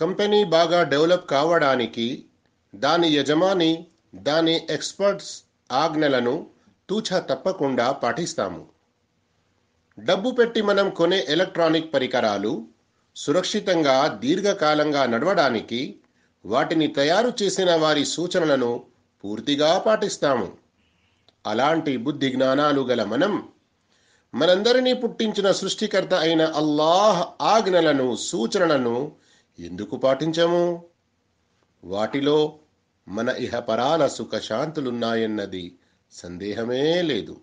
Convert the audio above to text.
company బాగా develop కావడానికి దాని యజమాని దాని ఎక్స్పర్ట్స్ ఆజ్ఞలను తూచ తప్పకుండా పాటిస్తాము డబ్బు పెట్టి మనం కొనే ఎలక్ట్రానిక్ పరికరాలు సురక్షితంగా దీర్ఘకాలంగా నడవడానికి వాటిని తయారు చేసిన వారి సూచనలను పూర్తిగా పాటిస్తాము అలాంటి బుద్ధి జ్ఞానాలు గల మనం మనందరినీ పుట్టించిన సృష్టికర్త అయిన అల్లాహ్ ఆజ్ఞలను సూచనలను ఎందుకు పాటించము వాటిలో మన ఇహపరాల సుఖశాంతులున్నాయన్నది సందేహమే లేదు